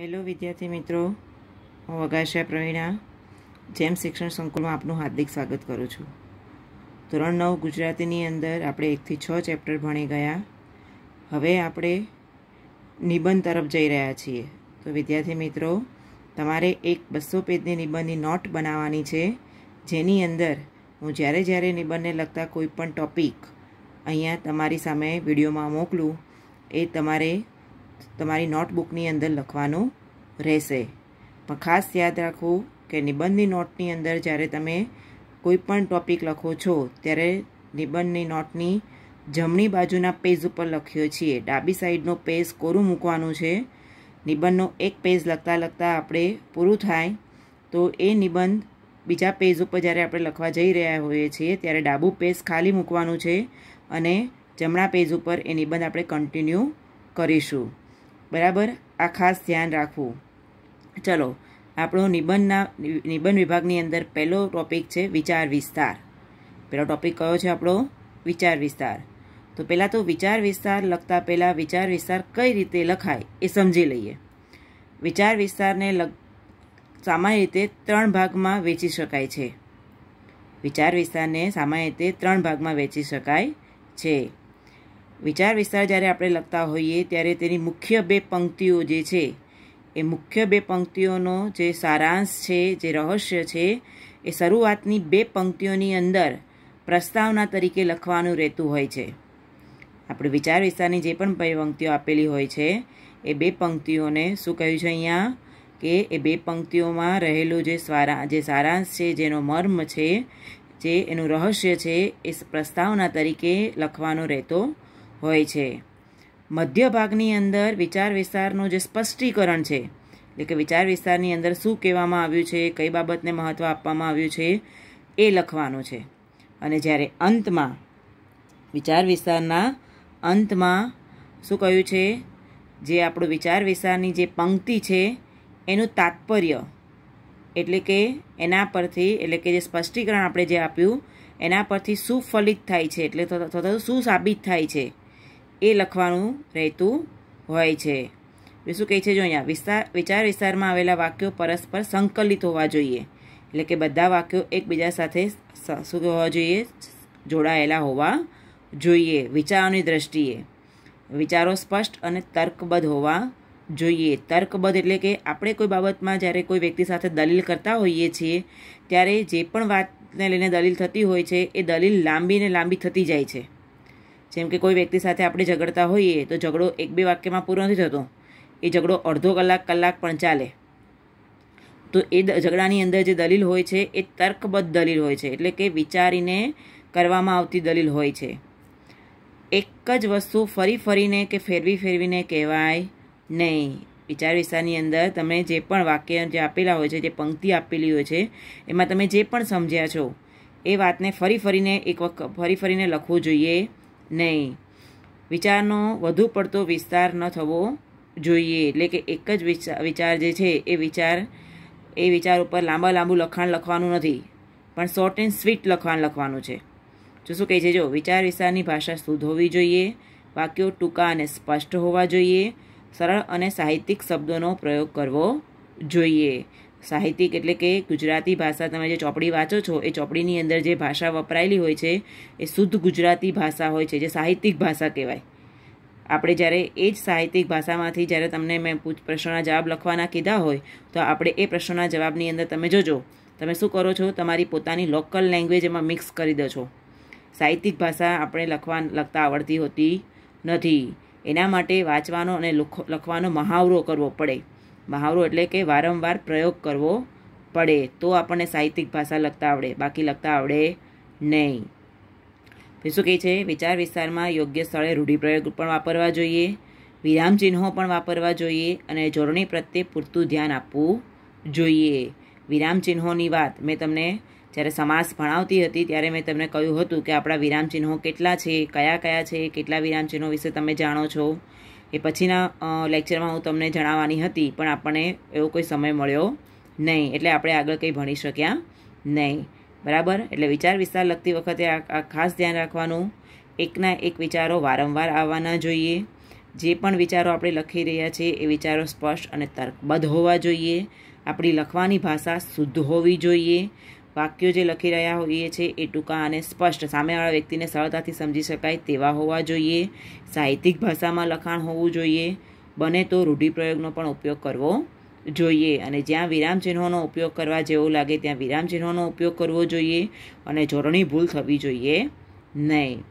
hello વિદ્યાર્થી મિત્રો હું વગાશા પ્રવીણા જેમ શિક્ષણ સંકુલમાં આપનું હાર્દિક સ્વાગત કરું છું ધોરણ નવ ગુજરાતીની અંદર આપણે એકથી છ ચેપ્ટર ભણી ગયા હવે આપણે નિબંધ તરફ જઈ રહ્યા છીએ તો વિદ્યાર્થી મિત્રો તમારે એક બસો પેજની નિબંધની નોટ બનાવવાની છે જેની અંદર હું જ્યારે જ્યારે નિબંધને લગતા કોઈ પણ ટૉપિક અહીંયા તમારી સામે વિડીયોમાં મોકલું એ તમારે તમારી નોટબુકની અંદર લખવાનું રહેશે પણ ખાસ યાદ રાખો કે નિબંધની નોટની અંદર જ્યારે તમે કોઈ પણ ટૉપિક લખો છો ત્યારે નિબંધની નોટની જમણી બાજુના પેજ ઉપર લખીએ છીએ ડાબી સાઈડનો પેજ કોરું મૂકવાનું છે નિબંધનો એક પેજ લખતાં લખતાં આપણે પૂરું થાય તો એ નિબંધ બીજા પેજ ઉપર જ્યારે આપણે લખવા જઈ રહ્યા હોઈએ છીએ ત્યારે ડાબું પેજ ખાલી મૂકવાનું છે અને જમણા પેજ ઉપર એ નિબંધ આપણે કન્ટિન્યુ કરીશું બરાબર આ ખાસ ધ્યાન રાખવું ચલો આપણો નિબંધના નિબંધ વિભાગની અંદર પહેલો ટોપિક છે વિચાર વિસ્તાર પહેલો ટોપિક કયો છે આપણો વિચાર વિસ્તાર તો પહેલાં તો વિચાર વિસ્તાર લખતા પહેલાં વિચાર વિસ્તાર કઈ રીતે લખાય એ સમજી લઈએ વિચાર વિસ્તારને લગ સામાન્ય રીતે ત્રણ ભાગમાં વેચી શકાય છે વિચાર વિસ્તારને સામાન્ય રીતે ત્રણ ભાગમાં વેચી શકાય છે વિચાર વિસ્તાર જ્યારે આપણે લખતા હોઈએ ત્યારે તેની મુખ્ય બે પંક્તિઓ જે છે એ મુખ્ય બે પંક્તિઓનો જે સારાંશ છે જે રહસ્ય છે એ શરૂઆતની બે પંક્તિઓની અંદર પ્રસ્તાવના તરીકે લખવાનું રહેતું હોય છે આપણે વિચાર વિસ્તારની જે પણ બે પંક્તિઓ આપેલી હોય છે એ બે પંક્તિઓને શું કહ્યું છે અહીંયા કે એ બે પંક્તિઓમાં રહેલું જે સ્વારા જે સારાંશ છે જેનો મર્મ છે જે એનું રહસ્ય છે એ પ્રસ્તાવના તરીકે લખવાનો રહેતો હોય છે મધ્ય ભાગની અંદર વિચાર વિસ્તારનું જે સ્પષ્ટીકરણ છે એટલે કે વિચાર વિસ્તારની અંદર શું કહેવામાં આવ્યું છે કઈ બાબતને મહત્ત્વ આપવામાં આવ્યું છે એ લખવાનું છે અને જ્યારે અંતમાં વિચાર વિસ્તારના અંતમાં શું કહ્યું છે જે આપણો વિચાર વિસ્તારની જે પંક્તિ છે એનું તાત્પર્ય એટલે કે એના પરથી એટલે કે જે સ્પષ્ટીકરણ આપણે જે આપ્યું એના પરથી શું ફલિત થાય છે એટલે થતાં શું સાબિત થાય છે એ લખવાનું રહેતું હોય છે શું કહે છે જો અહીંયા વિસ્તાર વિચાર વિસ્તારમાં આવેલા વાક્યો પરસ્પર સંકલિત હોવા જોઈએ એટલે કે બધા વાક્યો એકબીજા સાથે શું હોવા જોઈએ જોડાયેલા હોવા જોઈએ વિચારોની દ્રષ્ટિએ વિચારો સ્પષ્ટ અને તર્કબદ્ધ હોવા જોઈએ તર્કબદ્ધ એટલે કે આપણે કોઈ બાબતમાં જ્યારે કોઈ વ્યક્તિ સાથે દલીલ કરતા હોઈએ છીએ ત્યારે જે પણ વાતને લઈને દલીલ થતી હોય છે એ દલીલ લાંબી ને લાંબી થતી જાય છે જેમ કે કોઈ વ્યક્તિ સાથે આપણે ઝઘડતા હોઈએ તો ઝઘડો એક બે વાક્યમાં પૂરો નથી થતો એ ઝઘડો અડધો કલાક કલાક પણ ચાલે તો એ ઝઘડાની અંદર જે દલીલ હોય છે એ તર્કબદ્ધ દલીલ હોય છે એટલે કે વિચારીને કરવામાં આવતી દલીલ હોય છે એક જ વસ્તુ ફરી ફરીને કે ફેરવી ફેરવીને કહેવાય નહીં વિચાર વિસ્તારની અંદર તમે જે પણ વાક્ય જે આપેલા હોય છે જે પંક્તિ આપેલી હોય છે એમાં તમે જે પણ સમજ્યા છો એ વાતને ફરી ફરીને એક વખત ફરી ફરીને લખવું જોઈએ નહીં વિચારનો વધુ પડતો વિસ્તાર ન થવો જોઈએ એટલે કે એક જ વિચાર જે છે એ વિચાર એ વિચાર ઉપર લાંબા લાંબુ લખાણ લખવાનું નથી પણ શોર્ટ એન્ડ સ્વીટ લખાણ લખવાનું છે જો શું કહે છે જો વિચાર વિસ્તારની ભાષા શુદ્ધ હોવી જોઈએ વાક્યો ટૂંકા અને સ્પષ્ટ હોવા જોઈએ સરળ અને સાહિત્યિક શબ્દોનો પ્રયોગ કરવો જોઈએ સાહિત્યિક એટલે કે ગુજરાતી ભાષા તમે જે ચોપડી વાંચો છો એ ચોપડીની અંદર જે ભાષા વપરાયેલી હોય છે એ શુદ્ધ ગુજરાતી ભાષા હોય છે જે સાહિત્યિક ભાષા કહેવાય આપણે જ્યારે એ જ સાહિત્યિક ભાષામાંથી જ્યારે તમને મેં પૂછ પ્રશ્નોના જવાબ લખવાના કીધા હોય તો આપણે એ પ્રશ્નોના જવાબની અંદર તમે જોજો તમે શું કરો છો તમારી પોતાની લોકલ લેંગ્વેજ એમાં મિક્સ કરી દો છો સાહિત્યિક ભાષા આપણે લખવા લખતા આવડતી હોતી નથી એના માટે વાંચવાનો અને લખવાનો મહાવરો કરવો પડે મહાવરો એટલે કે વારંવાર પ્રયોગ કરવો પડે તો આપણને સાહિત્યિક ભાષા લખતા આવડે બાકી લખતા આવડે નહીં શું કહે છે વિચાર વિસ્તારમાં યોગ્ય સ્થળે રૂઢિપ્રયોગ પણ વાપરવા જોઈએ વિરામચિહ્નો પણ વાપરવા જોઈએ અને જોડણી પ્રત્યે પૂરતું ધ્યાન આપવું જોઈએ વિરામચિહ્નોની વાત મેં તમને જ્યારે સમાસ ભણાવતી હતી ત્યારે મેં તમને કહ્યું હતું કે આપણા વિરામચિહ્નો કેટલા છે કયા કયા છે કેટલા વિરામચિહ્નો વિશે તમે જાણો છો એ પછીના લેક્ચરમાં હું તમને જણાવવાની હતી પણ આપણને એવો કોઈ સમય મળ્યો નહીં એટલે આપણે આગળ કંઈ ભણી શક્યા નહીં બરાબર એટલે વિચાર વિસ્તાર લખતી વખતે આ ખાસ ધ્યાન રાખવાનું એકના એક વિચારો વારંવાર આવવાના જોઈએ જે પણ વિચારો આપણે લખી રહ્યા છીએ એ વિચારો સ્પષ્ટ અને તર્કબદ્ધ હોવા જોઈએ આપણી લખવાની ભાષા શુદ્ધ હોવી જોઈએ વાક્યો જે લખી રહ્યા હોઈએ છે એ ટૂંકા અને સ્પષ્ટ સામેવાળા વ્યક્તિને સરળતાથી સમજી શકાય તેવા હોવા જોઈએ સાહિત્યિક ભાષામાં લખાણ હોવું જોઈએ બને તો રૂઢિપ્રયોગનો પણ ઉપયોગ કરવો જોઈએ અને જ્યાં વિરામચિહ્નોનો ઉપયોગ કરવા જેવો લાગે ત્યાં વિરામચિહ્નોનો ઉપયોગ કરવો જોઈએ અને જોડણી ભૂલ થવી જોઈએ નહીં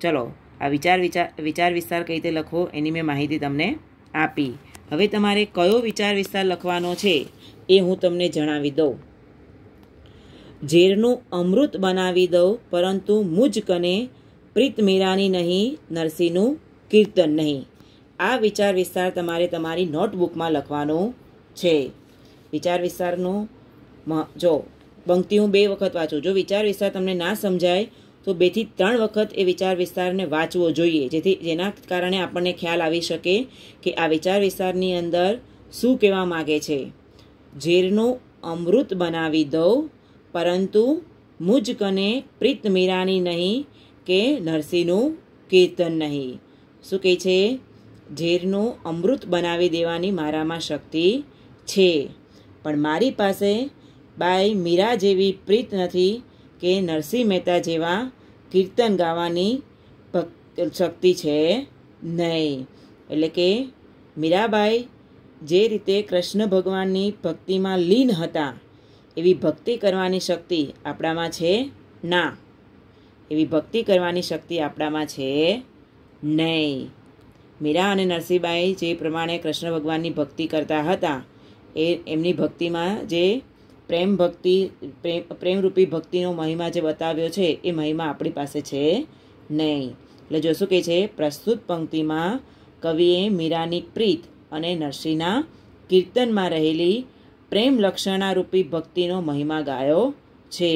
ચલો આ વિચાર વિચાર વિચાર વિસ્તાર કઈ રીતે લખવો એની મેં માહિતી તમને આપી હવે તમારે કયો વિચાર વિસ્તાર લખવાનો છે એ હું તમને જણાવી દઉં ઝેરનું અમૃત બનાવી દઉં પરંતુ મુજ કને પ્રીત મીરાની નહીં નરસિંહનું કીર્તન નહીં આ વિચાર વિસ્તાર તમારે તમારી નોટબુકમાં લખવાનો છે વિચાર વિસ્તારનો જો પંક્તિ હું બે વખત વાંચું જો વિચાર વિસ્તાર તમને ના સમજાય તો બેથી ત્રણ વખત એ વિચાર વિસ્તારને વાંચવો જોઈએ જેથી જેના કારણે આપણને ખ્યાલ આવી શકે કે આ વિચાર વિસ્તારની અંદર શું કહેવા માગે છે ઝેરનું અમૃત બનાવી દઉં પરંતુ મુજકને પ્રીત મીરાની નહીં કે નરસિંહનું કીર્તન નહીં શું કહે છે ઝેરનું અમૃત બનાવી દેવાની મારામાં શક્તિ છે પણ મારી પાસે બાય મીરા જેવી પ્રીત નથી કે નરસિંહ મહેતા જેવા કીર્તન ગાવાની શક્તિ છે નહીં એટલે કે મીરાબાઈ જે રીતે કૃષ્ણ ભગવાનની ભક્તિમાં લીન હતા એવી ભક્તિ કરવાની શક્તિ આપણામાં છે ના એવી ભક્તિ કરવાની શક્તિ આપણામાં છે નહીં મીરા અને નરસિંહભાઈ જે પ્રમાણે કૃષ્ણ ભગવાનની ભક્તિ કરતા હતા એ એમની ભક્તિમાં જે પ્રેમ ભક્તિ પ્રેમરૂપી ભક્તિનો મહિમા જે બતાવ્યો છે એ મહિમા આપણી પાસે છે નહીં એટલે જો શું કહે છે પ્રસ્તુત પંક્તિમાં કવિએ મીરાની પ્રીત અને નરસિંહના કીર્તનમાં રહેલી પ્રેમ લક્ષણારૂપી ભક્તિનો મહિમા ગાયો છે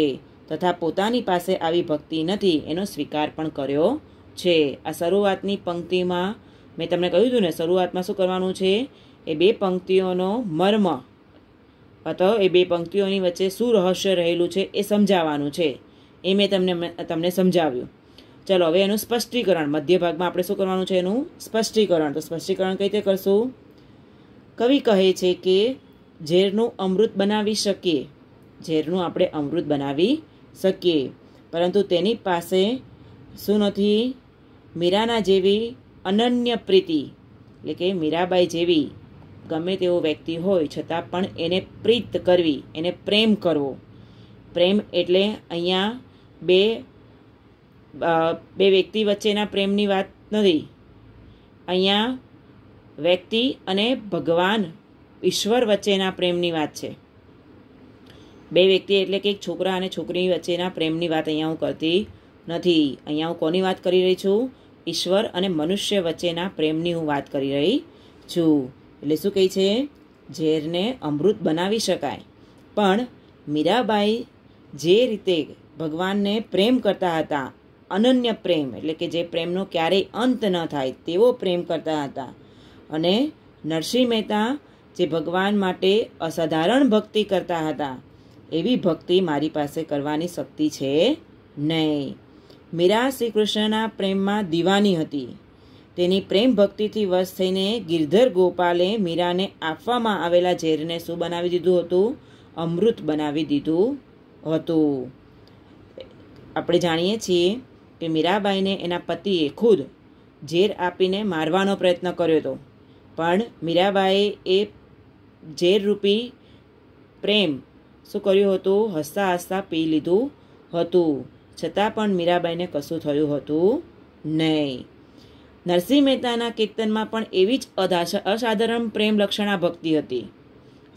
તથા પોતાની પાસે આવી ભક્તિ નથી એનો સ્વીકાર પણ કર્યો છે આ શરૂઆતની પંક્તિમાં મેં તમને કહ્યું હતું ને શરૂઆતમાં શું કરવાનું છે એ બે પંક્તિઓનો મર્મ અથવા એ બે પંક્તિઓની વચ્ચે શું રહસ્ય રહેલું છે એ સમજાવવાનું છે એ મેં તમને તમને સમજાવ્યું ચલો હવે એનું સ્પષ્ટીકરણ મધ્ય ભાગમાં આપણે શું કરવાનું છે એનું સ્પષ્ટીકરણ તો સ્પષ્ટીકરણ કઈ રીતે કરશું કવિ કહે છે કે ઝેરનું અમૃત બનાવી શકીએ ઝેરનું આપણે અમૃત બનાવી શકીએ પરંતુ તેની પાસે શું નથી મીરાના જેવી અનન્ય પ્રીતિ એટલે કે મીરાબાઈ જેવી ગમે તેવો વ્યક્તિ હોય છતાં પણ એને પ્રીત કરવી એને પ્રેમ કરવો પ્રેમ એટલે અહીંયા બે બે વ્યક્તિ વચ્ચેના પ્રેમની વાત નથી અહીંયા વ્યક્તિ અને ભગવાન ઈશ્વર વચ્ચેના પ્રેમની વાત છે બે વ્યક્તિ એટલે કે એક છોકરા અને છોકરી વચ્ચેના પ્રેમની વાત અહીંયા હું કરતી નથી અહીંયા હું કોની વાત કરી રહી છું ઈશ્વર અને મનુષ્ય વચ્ચેના પ્રેમની હું વાત કરી રહી છું એટલે શું કહે છે ઝેરને અમૃત બનાવી શકાય પણ મીરાબાઈ જે રીતે ભગવાનને પ્રેમ કરતા હતા અનન્ય પ્રેમ એટલે કે જે પ્રેમનો ક્યારેય અંત ન થાય તેવો પ્રેમ કરતા હતા અને નરસિંહ મહેતા જે ભગવાન માટે અસાધારણ ભક્તિ કરતા હતા એવી ભક્તિ મારી પાસે કરવાની શક્તિ છે નહીં મીરા શ્રી કૃષ્ણના પ્રેમમાં દીવાની હતી તેની પ્રેમ ભક્તિથી વશ થઈને ગિરધર ગોપાલે મીરાને આપવામાં આવેલા ઝેરને શું બનાવી દીધું હતું અમૃત બનાવી દીધું હતું આપણે જાણીએ છીએ કે મીરાબાઈને એના પતિએ ખુદ ઝેર આપીને મારવાનો પ્રયત્ન કર્યો હતો પણ મીરાબાઈએ એ ઝેરરૂપી પ્રેમ શું કર્યું હતું હસતા હસતા પી લીધું હતું છતાં પણ મીરાબાઈને કશું થયું હતું નહીં નરસિંહ મહેતાના કીર્તનમાં પણ એવી જ અસાધારણ પ્રેમ લક્ષણા ભક્તિ હતી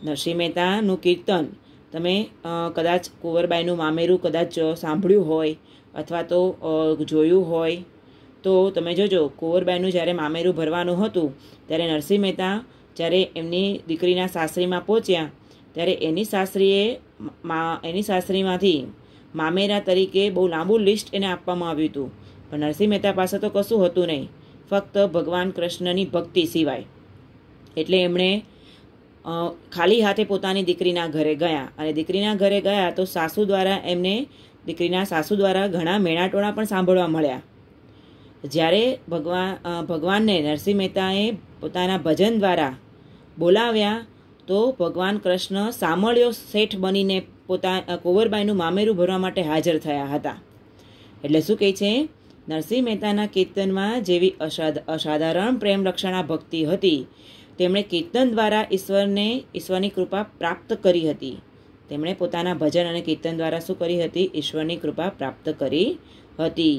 નરસિંહ મહેતાનું કીર્તન તમે કદાચ કુંવરબાઈનું મામેરું કદાચ સાંભળ્યું હોય અથવા તો જોયું હોય તો તમે જોજો કુંવરબાઈનું જ્યારે મામેરું ભરવાનું હતું ત્યારે નરસિંહ મહેતા જ્યારે એમની દીકરીના સાસરીમાં પહોંચ્યા ત્યારે એની સાસરીએ મા એની સાસરીમાંથી મામેરા તરીકે બહુ લાંબુ લિસ્ટ એને આપવામાં આવ્યું હતું પણ નરસિંહ મહેતા પાસે તો કશું હતું નહીં ફક્ત ભગવાન કૃષ્ણની ભક્તિ સિવાય એટલે એમણે ખાલી હાથે પોતાની દીકરીના ઘરે ગયા અને દીકરીના ઘરે ગયા તો સાસુ દ્વારા એમને દીકરીના સાસુ દ્વારા ઘણા મેણાટોણા પણ સાંભળવા મળ્યા જ્યારે ભગવાન ભગવાનને નરસિંહ મહેતાએ પોતાના ભજન દ્વારા બોલાવ્યા તો ભગવાન કૃષ્ણ સામળ્યો શેઠ બનીને પોતા કુંવરબાઈનું મામેરું ભરવા માટે હાજર થયા હતા એટલે શું કહે છે નરસિંહ મહેતાના કીર્તનમાં જેવી અસાધારણ પ્રેમ રક્ષણા ભક્તિ હતી તેમણે કીર્તન દ્વારા ઈશ્વરને ઈશ્વરની કૃપા પ્રાપ્ત કરી હતી તેમણે પોતાના ભજન અને કીર્તન દ્વારા શું કરી હતી ઈશ્વરની કૃપા પ્રાપ્ત કરી હતી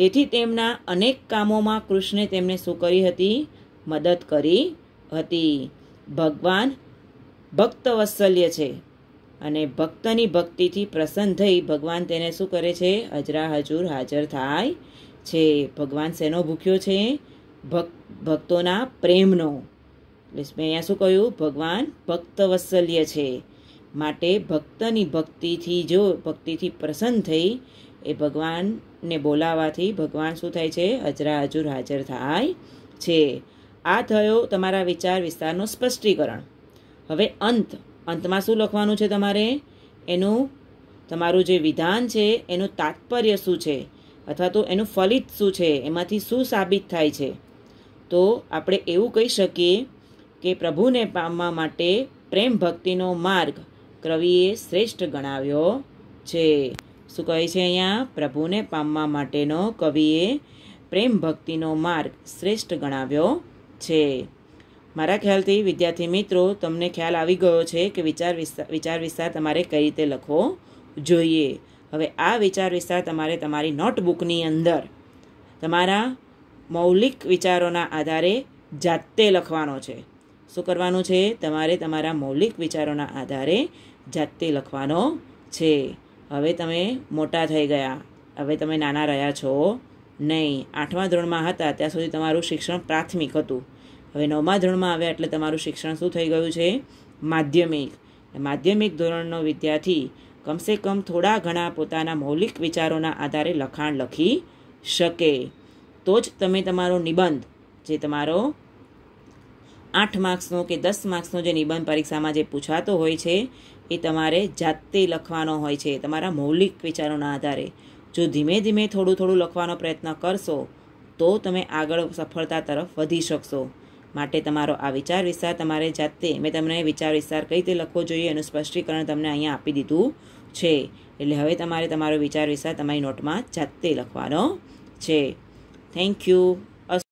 તેથી તેમના અનેક કામોમાં કૃષ્ણે તેમને શું કરી હતી મદદ કરી હતી ભગવાન ભક્તવત્સલ્ય છે અને ભક્તની ભક્તિથી પ્રસન્ન થઈ ભગવાન તેને શું કરે છે અજરા હજુર હાજર થાય છે ભગવાન શેનો ભૂખ્યો છે ભક્ત ભક્તોના પ્રેમનો એટલે મેં અહીંયા શું કહ્યું ભગવાન ભક્તવત્સલ્ય છે માટે ભક્તની ભક્તિથી જો ભક્તિથી પ્રસન્ન થઈ એ ભગવાનને બોલાવાથી ભગવાન શું થાય છે અજરા હજુર હાજર થાય છે આ થયો તમારા વિચાર વિસ્તારનું સ્પષ્ટીકરણ હવે અંત અંતમાં શું લખવાનું છે તમારે એનું તમારું જે વિધાન છે એનું તાત્પર્ય શું છે અથવા તો એનું ફલિત શું છે એમાંથી શું સાબિત થાય છે તો આપણે એવું કહી શકીએ કે પ્રભુને પામવા માટે પ્રેમ ભક્તિનો માર્ગ કવિએ શ્રેષ્ઠ ગણાવ્યો છે શું કહે છે અહીંયા પ્રભુને પામવા માટેનો કવિએ પ્રેમ ભક્તિનો માર્ગ શ્રેષ્ઠ ગણાવ્યો છે મારા ખ્યાલથી વિદ્યાર્થી મિત્રો તમને ખ્યાલ આવી ગયો છે કે વિચાર વિસ્તાર વિચાર વિસ્તાર તમારે કઈ રીતે લખવો જોઈએ હવે આ વિચાર વિસ્તાર તમારે તમારી નોટબુકની અંદર તમારા મૌલિક વિચારોના આધારે જાતે લખવાનો છે શું કરવાનું છે તમારે તમારા મૌલિક વિચારોના આધારે જાતે લખવાનો છે હવે તમે મોટા થઈ ગયા હવે તમે નાના રહ્યા છો નહીં આઠમા ધોરણમાં હતા ત્યાં સુધી તમારું શિક્ષણ પ્રાથમિક હતું હવે નવમા ધોરણમાં આવ્યા એટલે તમારું શિક્ષણ શું થઈ ગયું છે માધ્યમિક માધ્યમિક ધોરણનો વિદ્યાર્થી કમસે કમ થોડા ઘણા પોતાના મૌલિક વિચારોના આધારે લખાણ લખી શકે તો જ તમે તમારો નિબંધ જે તમારો આઠ માર્ક્સનો કે દસ માર્ક્સનો જે નિબંધ પરીક્ષામાં જે પૂછાતો હોય છે એ તમારે જાતે લખવાનો હોય છે તમારા મૌલિક વિચારોના આધારે જો ધીમે ધીમે થોડું થોડું લખવાનો પ્રયત્ન કરશો તો તમે આગળ સફળતા તરફ વધી શકશો માટે તમારો આ વિચાર વિસ્તાર તમારે જાતે મેં તમને વિચાર વિસ્તાર કઈ રીતે લખવો જોઈએ એનું સ્પષ્ટીકરણ તમને અહીંયા આપી દીધું છે એટલે હવે તમારે તમારો વિચાર વિસ્તાર તમારી નોટમાં જાતે લખવાનો છે થેન્ક યુ